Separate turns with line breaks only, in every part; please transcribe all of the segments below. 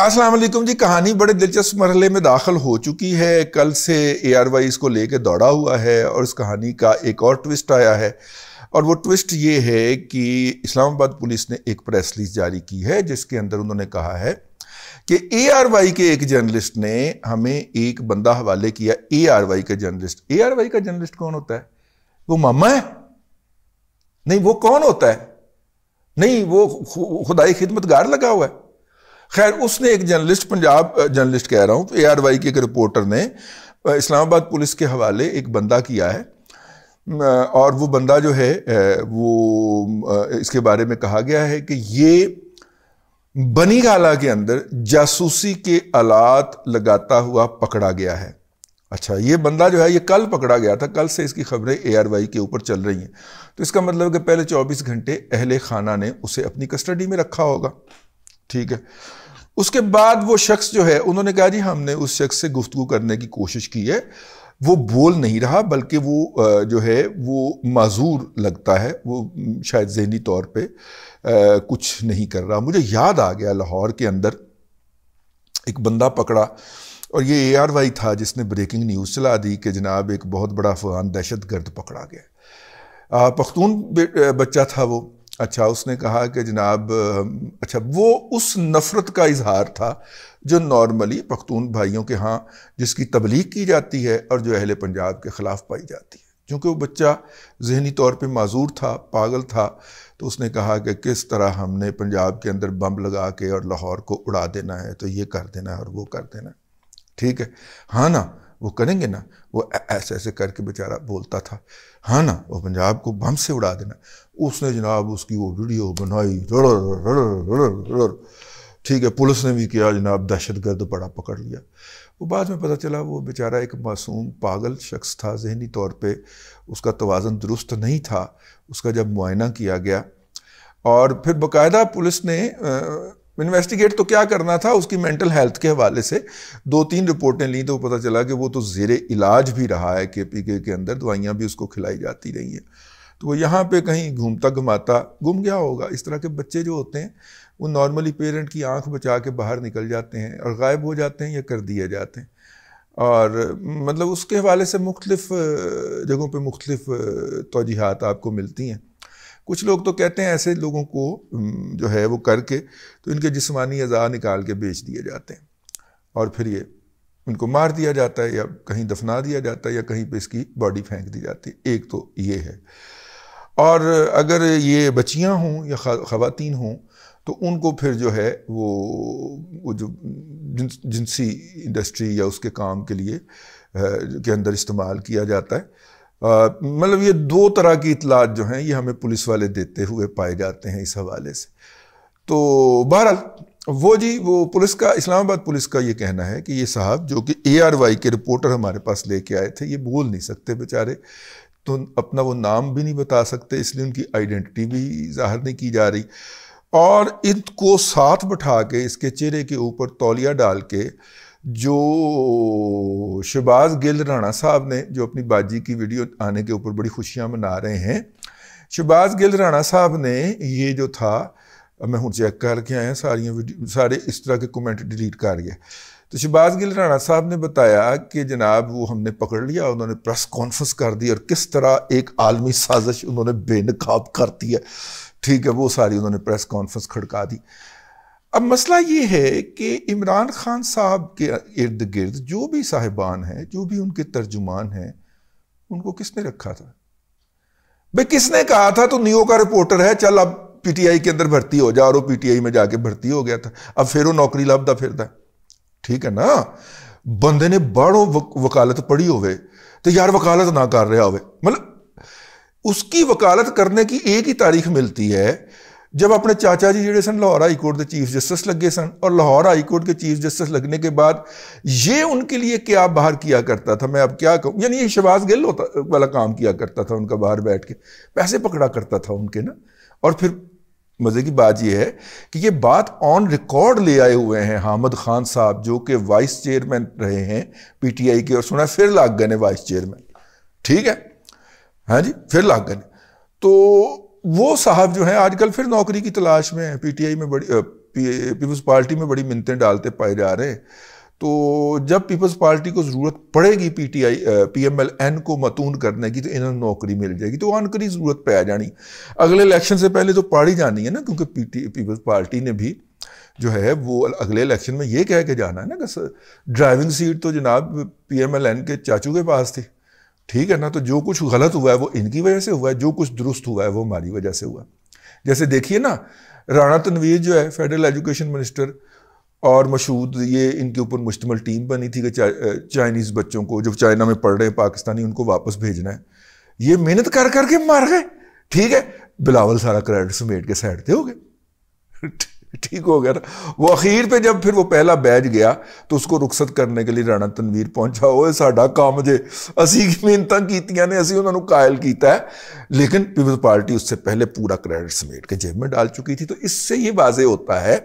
असलम जी कहानी बड़े दिलचस्प मरहले में दाखिल हो चुकी है कल से ए आर वाई इसको लेके दौड़ा हुआ है और इस कहानी का एक और ट्विस्ट आया है और वो ट्विस्ट ये है कि इस्लामाबाद पुलिस ने एक प्रेस रिलीज जारी की है जिसके अंदर उन्होंने कहा है कि ए आर वाई के एक जर्नलिस्ट ने हमें एक बंदा हवाले किया ए आर वाई का जर्नलिस्ट ए आर वाई का जर्नलिस्ट कौन होता है वो मामा है नहीं वो कौन होता है नहीं वो खुदाई खिदमतगार लगा हुआ है खैर उसने एक जर्नलिस्ट पंजाब जर्नलिस्ट कह रहा हूँ ए आर वाई के एक रिपोर्टर ने इस्लामाबाद पुलिस के हवाले एक बंदा किया है और वो बंदा जो है वो इसके बारे में कहा गया है कि ये बनी गाला के अंदर जासूसी के आलात लगाता हुआ पकड़ा गया है अच्छा ये बंदा जो है ये कल पकड़ा गया था कल से इसकी खबरें ए आर वाई के ऊपर चल रही हैं तो इसका मतलब कि पहले 24 घंटे अहले खाना ने उसे अपनी कस्टडी में रखा होगा ठीक है उसके बाद वो शख्स जो है उन्होंने कहा जी हमने उस शख्स से गुफ्तु करने की कोशिश की है वो बोल नहीं रहा बल्कि वो जो है वो माजूर लगता है वो शायद जहनी तौर पे कुछ नहीं कर रहा मुझे याद आ गया लाहौर के अंदर एक बंदा पकड़ा और ये ए आर वाई था जिसने ब्रेकिंग न्यूज़ चला दी कि जनाब एक बहुत बड़ा अफगान दहशत गर्द पकड़ा गया पख्तून बच्चा था वो अच्छा उसने कहा कि जनाब अच्छा वो उस नफ़रत का इजहार था जो नॉर्मली पख्तून भाइयों के यहाँ जिसकी तबलीग की जाती है और जो अहले पंजाब के ख़िलाफ़ पाई जाती है क्योंकि वो बच्चा जहनी तौर पे माजूर था पागल था तो उसने कहा कि किस तरह हमने पंजाब के अंदर बम लगा के और लाहौर को उड़ा देना है तो ये कर देना है और वो कर देना है ठीक है हाँ ना वो करेंगे ना वो ऐसे ऐसे करके बेचारा बोलता था हाँ ना वो पंजाब को बम से उड़ा देना उसने जनाब उसकी वो वीडियो बनाई ठीक है पुलिस ने भी किया जनाब दहशत गर्द पड़ा पकड़ लिया वो बाद में पता चला वो बेचारा एक मासूम पागल शख्स था जहनी तौर पे उसका तोज़न दुरुस्त नहीं था उसका जब मुआयना किया गया और फिर बाकायदा पुलिस ने इन्वेस्टिगेट तो क्या करना था उसकी मेंटल हेल्थ के हवाले से दो तीन रिपोर्टें ली तो पता चला कि वो तो जेर इलाज भी रहा है के पी के के अंदर दवाइयाँ भी उसको खिलाई जाती रही हैं तो वो यहाँ पे कहीं घूमता घुमाता घूम गया होगा इस तरह के बच्चे जो होते हैं वो नॉर्मली पेरेंट की आंख बचा के बाहर निकल जाते हैं और गायब हो जाते हैं या कर दिए जाते हैं और मतलब उसके हवाले से मुख्तलिफ़ जगहों पर मुख्तलिफ़ तोजीहत आपको मिलती हैं कुछ लोग तो कहते हैं ऐसे लोगों को जो है वो करके तो इनके जिसमानी अज़ा निकाल के बेच दिए जाते हैं और फिर ये इनको मार दिया जाता है या कहीं दफना दिया जाता है या कहीं पे इसकी बॉडी फेंक दी जाती है एक तो ये है और अगर ये बच्चियाँ हों या ख़वातीन हों तो उनको फिर जो है वो वो जो जिनसी इंडस्ट्री या उसके काम के लिए के अंदर इस्तेमाल किया जाता है मतलब ये दो तरह की इतलात जो हैं ये हमें पुलिस वाले देते हुए पाए जाते हैं इस हवाले से तो बहरहाल वो जी वो पुलिस का इस्लामाबाद पुलिस का ये कहना है कि ये साहब जो कि ए आर वाई के रिपोर्टर हमारे पास लेके आए थे ये बोल नहीं सकते बेचारे तो अपना वो नाम भी नहीं बता सकते इसलिए उनकी आइडेंटिटी भी जाहिर नहीं की जा रही और इनको साथ बैठा के इसके चेहरे के ऊपर तौलिया डाल के जो शहबाज गिल राणा साहब ने जो अपनी बाजी की वीडियो आने के ऊपर बड़ी खुशियाँ मना रहे हैं शहबाज गिल राणा साहब ने ये जो था मैं हूँ चेक करके आया सारियाँ वीडियो सारे इस तरह के कमेंट डिलीट कर गया तो शहबाज गिल राणा साहब ने बताया कि जनाब वो हमने पकड़ लिया उन्होंने प्रेस कॉन्फ्रेंस कर दी और किस तरह एक आलमी साजिश उन्होंने बेनकाब कर दी है ठीक है वो सारी उन्होंने प्रेस कॉन्फ्रेंस खड़का दी अब मसला ये है कि इमरान खान साहब के इर्द गिर्द जो भी साहिबान हैं जो भी उनके तर्जुमान हैं उनको किसने रखा था भाई किसने कहा था तो नियो का रिपोर्टर है चल अब पीटीआई के अंदर भर्ती हो जा और पीटीआई में जाके भर्ती हो गया था अब फिर वो नौकरी लाभदा फिर ठीक है ना बंदे ने बड़ो वकालत पढ़ी होवे तो यार वकालत ना कर रहा हो मतलब उसकी वकालत करने की एक ही तारीख मिलती है जब अपने चाचा जी ਜਿਹੜੇ सन लाहौर हाई कोर्ट के चीफ जस्टिस लगे सन और लाहौर हाई कोर्ट के चीफ जस्टिस लगने के बाद ये उनके लिए क्या बाहर किया करता था मैं अब क्या कहूँ यानी ये शबाज गिल होता वाला काम किया करता था उनका बाहर बैठ के पैसे पकड़ा करता था उनके ना और फिर मज़े की बात यह है कि ये बात ऑन रिकॉर्ड ले आए हुए हैं हामद खान साहब जो कि वाइस चेयरमैन रहे हैं पीटीआई के और सुना फिर लाग गए वाइस चेयरमैन ठीक है हाँ जी फिर लाग गए तो वो साहब जो हैं आजकल फिर नौकरी की तलाश में हैं पीटीआई में बड़ी पीपल्स पार्टी में बड़ी मिनतें डालते पाए जा रहे हैं तो जब पीपल्स पार्टी को ज़रूरत पड़ेगी पीटीआई पीएमएलएन को मतून करने की तो इन्हें नौकरी मिल जाएगी तो आनकरी ज़रूरत पे आ जानी अगले इलेक्शन से पहले तो पाड़ी जानी है ना क्योंकि टी पीपल्स पार्टी ने भी जो है वो अगले इलेक्शन में ये कह के जाना है ना कि ड्राइविंग सीट तो जनाब पीएमएलएन के चाचू के पास थी ठीक है ना तो जो कुछ गलत हुआ है वो इनकी वजह से हुआ है जो कुछ दुरुस्त हुआ है वो हमारी वजह से हुआ है जैसे देखिए ना राणा तनवीर जो है फेडरल एजुकेशन मिनिस्टर और मशहूद ये इनके ऊपर मुश्तमल टीम बनी थी कि चाइनीज़ बच्चों को जो चाइना में पढ़ रहे हैं पाकिस्तानी उनको वापस भेजना है ये मेहनत कर करके मार गए ठीक है बिलावल सारा क्रेडिट समेट के साइड थे हो गए ठीक हो गया था वो अखीर पे जब फिर वो पहला बैज गया तो उसको रुखसत करने के लिए राणा तनवीर पहुंचा ਓਏ साडा काम जे असी मेहनत ਕੀਤੀਆਂ ਨੇ ਅਸੀਂ ਉਹਨਾਂ ਨੂੰ ਕਾਇਲ ਕੀਤਾ पीपल्स पार्टी उससे पहले पूरा क्रेडिट समेट के जेब में डाल चुकी थी तो इससे ये वाजे होता है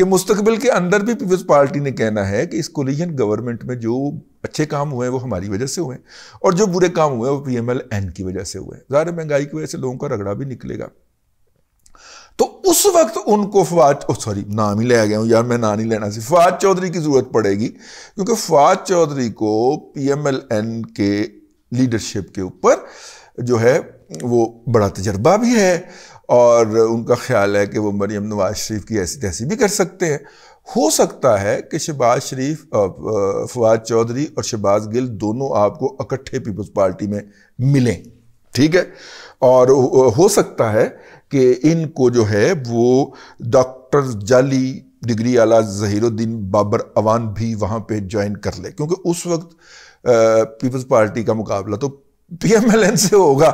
कि मुस्तकबिल के अंदर भी पीपल्स पार्टी ने कहना है कि इस कोलिजन गवर्नमेंट में जो अच्छे काम हुए हैं वो हमारी वजह से हुए हैं और जो बुरे काम हुए हैं वो पी एम एल एन की वजह से हुए हैं ज़्यादा महंगाई की वजह से लोगों का रगड़ा भी निकलेगा उस वक्त उनको फवाद सॉरी नाम ही ले गया हूँ यार मैं ना नहीं लेना सी फवाद चौधरी की ज़रूरत पड़ेगी क्योंकि फवाद चौधरी को पीएमएलएन के लीडरशिप के ऊपर जो है वो बड़ा तजर्बा भी है और उनका ख्याल है कि वो मरीम नवाज शरीफ की ऐसी तैसी भी कर सकते हैं हो सकता है कि शहबाज शरीफ फवाद चौधरी और शहबाज गिल दोनों आपको इकट्ठे पीपल्स पार्टी में मिलें ठीक है और हो सकता है कि इनको जो है वो डॉक्टर जाली डिग्री आला जहीरुद्दीन बाबर अवान भी वहाँ पे ज्वाइन कर ले क्योंकि उस वक्त पीपल्स पार्टी का मुकाबला तो पीएमएलएन से होगा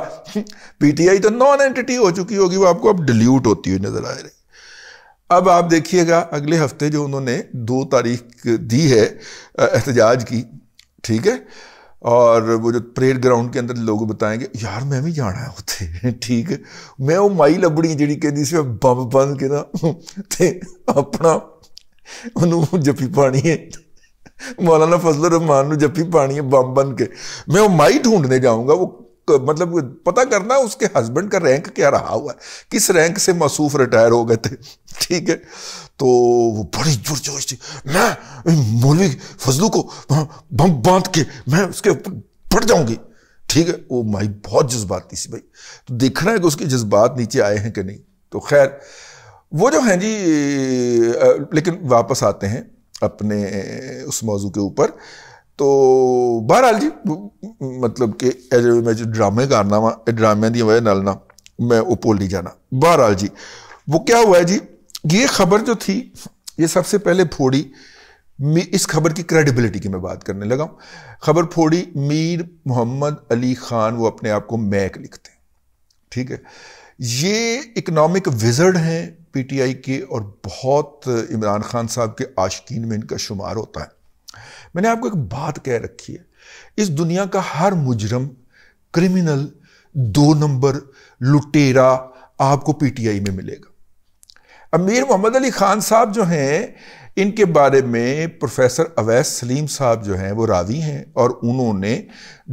पीटीआई तो नॉन एंटिटी हो चुकी होगी वो आपको अब डिल्यूट होती हुई नज़र आ रही अब आप देखिएगा अगले हफ्ते जो उन्होंने दो तारीख दी है एहतजाज की ठीक है और वो जो परेड ग्राउंड के अंदर लोग बताएंगे यार मैं भी जाना है उत्थे ठीक ਮੈਂ ਉਹ ਮਾਈ ਲੱਭਣੀ ਜਿਹੜੀ ਕਹਿੰਦੀ ਸੀ ਬੰਬ ਬੰਦ ਕੇ ਨਾ ਤੇ ਆਪਣਾ ਉਹਨੂੰ ਜੱਫੀ ਪਾਣੀ ਹੈ ਮੌਲਾਨਾ ਫਜ਼ਲ ਰਹਿਮਾਨ ਨੂੰ ਜੱਫੀ ਪਾਣੀ ਹੈ ਬੰਬ ਬਨ ਕੇ ਮੈਂ ਉਹ ਮਾਈ ਢੂੰਡਨੇ ਜਾਊਂਗਾ ਉਹ मतलब पता करना उसके हस्बैंड का रैंक क्या रहा हुआ है किस रैंक से मसूफ रिटायर हो गए थे ठीक है तो वो बड़ी जोर जोर से मैं मौलवी फजलू को बम बांध के मैं उसके ऊपर पड़ जाऊंगी ठीक है वो माई बहुत जज्बाती सी भाई तो देखना है कि उसके जज्बात नीचे आए हैं कि नहीं तो खैर वो जो हैं जी लेकिन वापस आते हैं अपने उस मौजू के ऊपर तो बहरहाल जी मतलब कि मैं जो ड्रामे करना वा ड्रामे की वजह ना ना मैं वो भूल नहीं जाना बहरहाल जी वो क्या हुआ है जी ये खबर जो थी ये सबसे पहले फोड़ी इस खबर की क्रेडिबिलिटी की मैं बात करने लगा हूँ खबर फोड़ी मीर मोहम्मद अली खान वो अपने आप को मैक लिखते हैं ठीक है ये इकोनॉमिक विजर्ड हैं पीटीआई के और बहुत इमरान खान साहब के आशकीन में इनका शुमार होता है मैंने आपको एक बात कह रखी है इस दुनिया का हर मुजरम क्रिमिनल दो नंबर लुटेरा आपको पीटीआई में मिलेगा अमीर मोहम्मद अली खान साहब जो हैं इनके बारे में प्रोफेसर अवैस सलीम साहब जो हैं वो रावी हैं और उन्होंने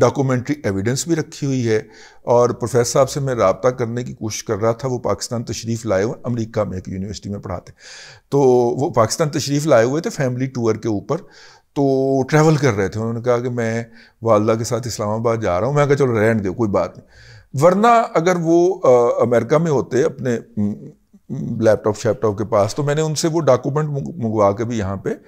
डॉक्यूमेंट्री एविडेंस भी रखी हुई है और प्रोफेसर साहब से मैं रबता करने की कोशिश कर रहा था वो पाकिस्तान तशरीफ़ लाए हुए अमेरिका में एक यूनिवर्सिटी में पढ़ाते तो वो पाकिस्तान तशरीफ़ लाए हुए थे फैमिली टूर के ऊपर तो ट्रैवल कर रहे थे उन्होंने कहा कि मैं वालदा के साथ इस्लामाबाद जा रहा हूँ मैं कहा चलो रहने दो कोई बात नहीं वरना अगर वो आ, अमेरिका में होते अपने लैपटॉप शैपटॉप के पास तो मैंने उनसे वो डॉक्यूमेंट मंगवा के भी यहाँ पे आ,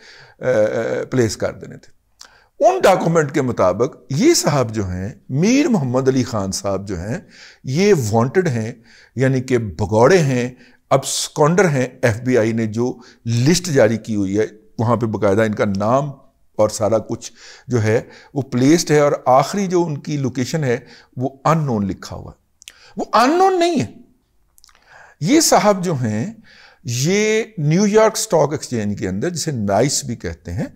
प्लेस कर देने थे उन डॉक्यूमेंट के मुताबिक ये साहब जो हैं मीर मोहम्मद अली ख़ान साहब जो हैं ये वांटेड हैं यानी कि भगौड़े हैं अब स्कॉन्डर हैं एफबीआई ने जो लिस्ट जारी की हुई है वहाँ पे बकायदा इनका नाम और सारा कुछ जो है वो प्लेस्ड है और आखिरी जो उनकी लोकेशन है वो अननोन लिखा हुआ वो अननोन नहीं है ये साहब जो हैं ये न्यूयॉर्क स्टॉक एक्सचेंज के अंदर जिसे नाइस भी कहते हैं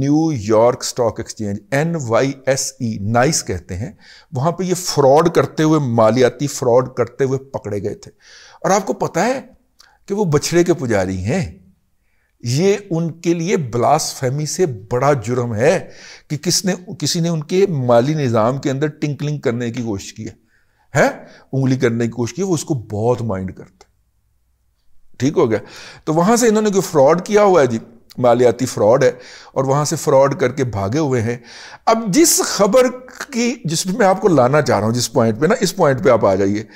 New York stock exchange N Y S E NYSE कहते हैं वहां पे ये फ्रॉड करते हुए मालियाती फ्रॉड करते हुए पकड़े गए थे और आपको पता है कि वो बछड़े के पुजारी हैं ये उनके लिए फहमी से बड़ा जुर्म है कि किसने किसी ने उनके माली निज़ाम के अंदर टिंकलिंग करने की कोशिश की है है? उंगली करने की कोशिश की वो उसको बहुत माइंड करता ठीक हो गया तो वहां से इन्होंने कोई फ्रॉड किया हुआ है जी मालियाती फ्रॉड है और वहां से फ्रॉड करके भागे हुए हैं अब जिस खबर की जिस पे मैं आपको लाना चाह रहा हूं जिस पॉइंट पे ना इस पॉइंट पे आप आ जाइए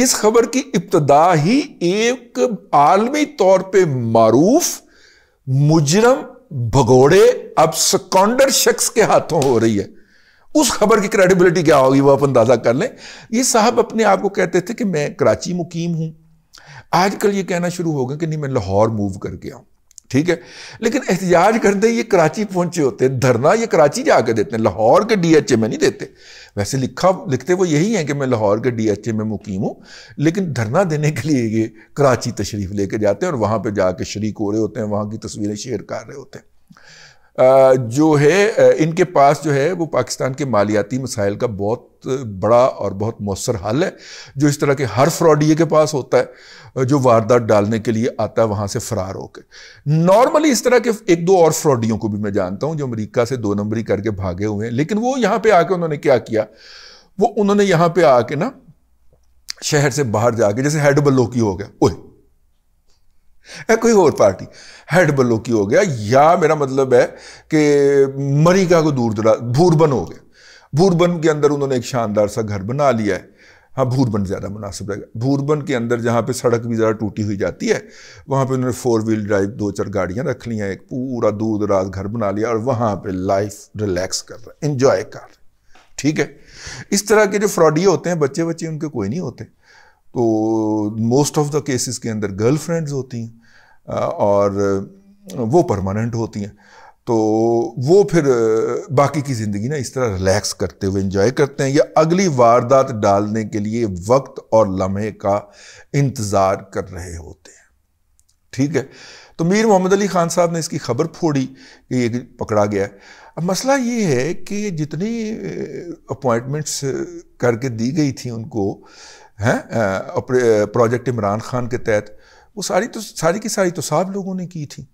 जिस खबर की इब्तदा ही एक आलमी तौर पे मारूफ मुजरम भगोड़े अब सकौंडर शख्स के हाथों हो रही है उस खबर की क्रेडिबिलिटी क्या होगी वह आप अंदाजा कर लें ये साहब अपने आप को कहते थे कि मैं कराची मुकीम हूं आजकल ये कहना शुरू हो गया कि नहीं मैं लाहौर मूव करके आऊं ठीक है लेकिन एहतियाज करते ये कराची पहुंचे होते धरना ये कराची जाके देते हैं लाहौर के डीएचए में नहीं देते वैसे लिखा लिखते वो यही है कि मैं लाहौर के डीएचए में मुकीम हूँ लेकिन धरना देने के लिए ये कराची तशरीफ लेके जाते हैं और वहाँ पर जाके शरीक हो रहे होते हैं वहाँ की तस्वीरें शेयर कर रहे होते हैं जो है इनके पास जो है वो पाकिस्तान के मालियाती मसाइल का बहुत बड़ा और बहुत मौसर हल है जो इस तरह के हर फ्रॉडिये के पास होता है जो वारदात डालने के लिए आता है वहाँ से फरार होकर नॉर्मली इस तरह के एक दो और फ्रॉडियों को भी मैं जानता हूँ जो अमेरिका से दो नंबरी करके भागे हुए हैं लेकिन वो यहाँ पर आके उन्होंने क्या किया वो उन्होंने यहाँ पर आके ना शहर से बाहर जाके जैसे हेडबलो की हो गया ओह है कोई और पार्टी हेड बल्लो की हो गया या मेरा मतलब है कि मरीका को दूर दराज भूरबन हो गया भूरबन के अंदर उन्होंने एक शानदार सा घर बना लिया है हाँ भूरबन ज़्यादा मुनासिब रहेगा भूरबन के अंदर जहाँ पे सड़क भी ज़्यादा टूटी हुई जाती है वहाँ पे उन्होंने फोर व्हील ड्राइव दो चार गाड़ियाँ रख ली हैं एक पूरा दूर दराज घर बना लिया और वहाँ पर लाइफ रिलैक्स कर रहा है इंजॉय कर रहा है ठीक है इस तरह के जो फ्रॉडिये होते हैं बच्चे बच्चे उनके कोई नहीं होते तो मोस्ट ऑफ द केसेस के अंदर गर्लफ्रेंड्स होती हैं और वो परमानेंट होती हैं तो वो फिर बाकी की ज़िंदगी ना इस तरह रिलैक्स करते हुए इंजॉय करते हैं या अगली वारदात डालने के लिए वक्त और लम्हे का इंतज़ार कर रहे होते हैं ठीक है तो मीर मोहम्मद अली खान साहब ने इसकी खबर फोड़ी कि ये पकड़ा गया है अब मसला ये है कि जितनी अपॉइंटमेंट्स करके दी गई थी उनको हैं प्रोजेक्ट इमरान खान के तहत वो सारी तो सारी की सारी तो साहब लोगों ने की थी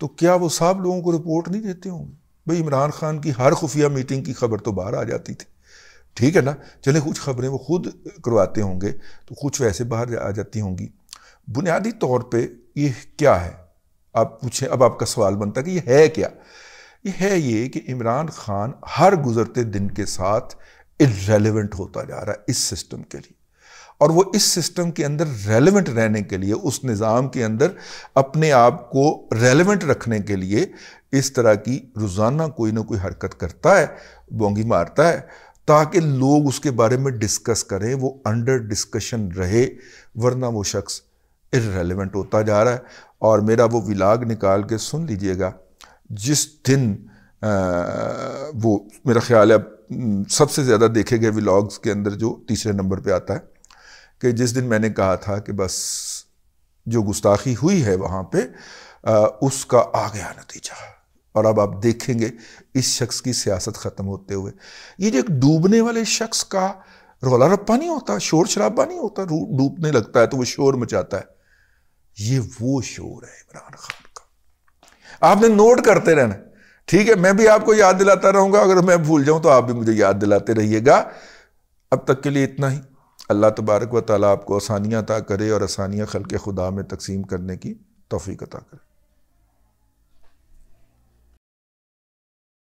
तो क्या वो साहब लोगों को रिपोर्ट नहीं देते होंगे भाई इमरान खान की हर खुफिया मीटिंग की खबर तो बाहर आ जाती थी ठीक है ना चले कुछ खबरें वो खुद करवाते होंगे तो कुछ वैसे बाहर आ जाती होंगी बुनियादी तौर पे ये क्या है आप पूछें अब आपका सवाल बनता है कि ये है क्या ये है ये कि इमरान खान हर गुजरते दिन के साथ इरेलीवेंट होता जा रहा है इस सिस्टम के लिए और वो इस सिस्टम के अंदर रेलेवेंट रहने के लिए उस निज़ाम के अंदर अपने आप को रेलेवेंट रखने के लिए इस तरह की रोज़ाना कोई ना कोई हरकत करता है बोंगी मारता है ताकि लोग उसके बारे में डिस्कस करें वो अंडर डिस्कशन रहे वरना वो शख्स इरेलीवेंट होता जा रहा है और मेरा वो विलाग निकाल के सुन लीजिएगा जिस दिन आ, वो मेरा ख्याल है सबसे ज़्यादा देखे गए विलाग्स के अंदर जो तीसरे नंबर पे आता है कि जिस दिन मैंने कहा था कि बस जो गुस्ताखी हुई है वहाँ पे आ, उसका आ गया नतीजा और अब आप देखेंगे इस शख्स की सियासत ख़त्म होते हुए ये जो एक डूबने वाले शख्स का रोला रप्पा नहीं होता शोर शराबा नहीं होता डूबने लगता है तो वो शोर मचाता है ये वो शोर है इमरान खान का आपने नोट करते रहना ठीक है मैं भी आपको याद दिलाता रहूंगा अगर मैं भूल जाऊं तो आप भी मुझे याद दिलाते रहिएगा अब तक के लिए इतना ही अल्लाह तबारक व ताली आपको आसानियाँ अता करे और आसानियाँ खल के खुदा में तकसीम करने की तोफ़ी अता करे